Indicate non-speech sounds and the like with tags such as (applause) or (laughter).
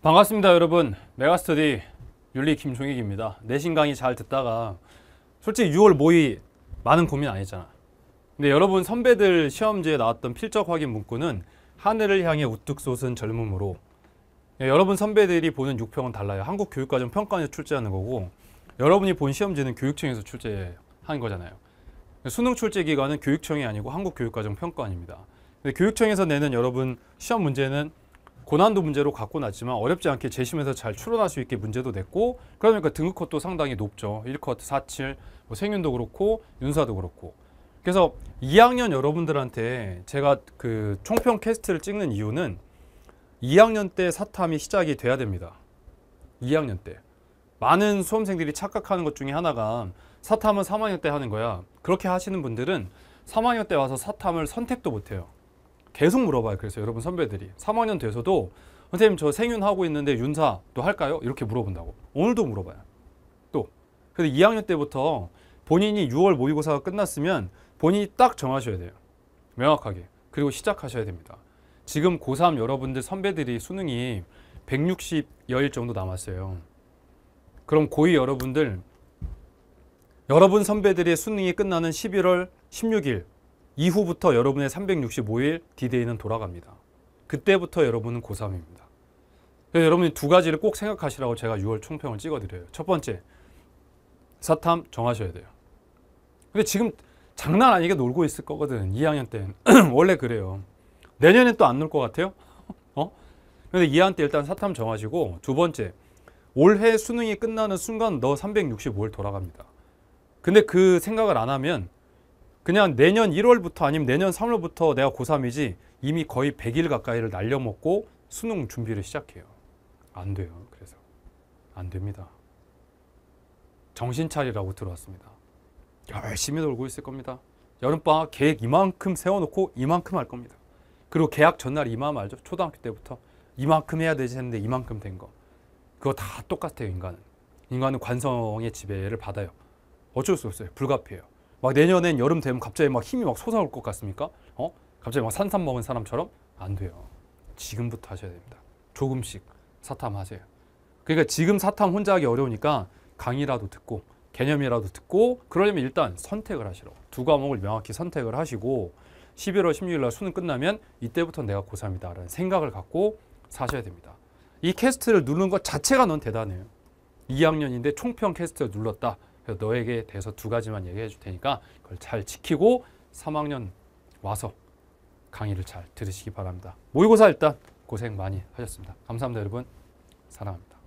반갑습니다 여러분 메가스터디 윤리 김종익입니다 내신 강의 잘 듣다가 솔직히 6월 모의 많은 고민 안 했잖아 근데 여러분 선배들 시험지에 나왔던 필적 확인 문구는 하늘을 향해 우뚝 솟은 젊음으로 예, 여러분 선배들이 보는 육평은 달라요 한국 교육과정 평가원에서 출제하는 거고 여러분이 본 시험지는 교육청에서 출제한 거잖아요 수능 출제 기관은 교육청이 아니고 한국교육과정 평가원입니다 근데 교육청에서 내는 여러분 시험 문제는 고난도 문제로 갖고 났지만 어렵지 않게 재심에서 잘 추론할 수 있게 문제도 냈고 그러니까 등급컷도 상당히 높죠. 1컷, 4 7뭐 생윤도 그렇고 윤사도 그렇고 그래서 2학년 여러분들한테 제가 그 총평 캐스트를 찍는 이유는 2학년 때 사탐이 시작이 돼야 됩니다. 2학년 때. 많은 수험생들이 착각하는 것 중에 하나가 사탐은 3학년 때 하는 거야. 그렇게 하시는 분들은 3학년 때 와서 사탐을 선택도 못해요. 계속 물어봐요. 그래서 여러분 선배들이 3학년 돼서도 선생님 저 생윤 하고 있는데 윤사 또 할까요? 이렇게 물어본다고 오늘도 물어봐요. 또 그래서 2학년 때부터 본인이 6월 모의고사가 끝났으면 본인이 딱 정하셔야 돼요. 명확하게 그리고 시작하셔야 됩니다. 지금 고3 여러분들 선배들이 수능이 160여일 정도 남았어요. 그럼 고2 여러분들 여러분 선배들의 수능이 끝나는 11월 16일 이후부터 여러분의 365일 디데이는 돌아갑니다. 그때부터 여러분은 고3입니다. 여러분이 두 가지를 꼭 생각하시라고 제가 6월 총평을 찍어드려요. 첫 번째, 사탐 정하셔야 돼요. 근데 지금 장난 아니게 놀고 있을 거거든. 2학년 때는. (clears throat) 원래 그래요. 내년엔 또 안 놀 것 같아요? (laughs) 어? 근데 2학년 때 일단 사탐 정하시고 두 번째, 올해 수능이 끝나는 순간 너 365일 돌아갑니다. 근데 그 생각을 안 하면 그냥 내년 1월부터 아니면 내년 3월부터 내가 고3이지 이미 거의 100일 가까이를 날려먹고 수능 준비를 시작해요. 안 돼요. 그래서 안 됩니다. 정신 차리라고 들어왔습니다. 열심히 놀고 있을 겁니다. 여름방학 계획 이만큼 세워놓고 이만큼 할 겁니다. 그리고 계약 전날 이만 말죠 초등학교 때부터 이만큼 해야 되지 했는데 이만큼 된 거. 그거 다 똑같아요, 인간은. 인간은 관성의 지배를 받아요. 어쩔 수 없어요. 불가피해요. 막 내년엔 여름 되면 갑자기 막 힘이 막 솟아올 것 같습니까? 어? 갑자기 막 산삼 먹은 사람처럼 안 돼요. 지금부터 하셔야 됩니다. 조금씩 사탐하세요. 그러니까 지금 사탐 혼자 하기 어려우니까 강의라도 듣고 개념이라도 듣고 그러려면 일단 선택을 하시러두 과목을 명확히 선택을 하시고 11월 16일 날 수능 끝나면 이때부터 내가 고3이다 라는 생각을 갖고 사셔야 됩니다. 이 캐스트를 누르는 것 자체가 넌 대단해요. 2학년인데 총평 캐스트를 눌렀다. 그래서 너에게 대해서 두 가지만 얘기해 줄 테니까 그걸 잘 지키고 3학년 와서 강의를 잘 들으시기 바랍니다. 모의고사 일단 고생 많이 하셨습니다. 감사합니다, 여러분. 사랑합니다.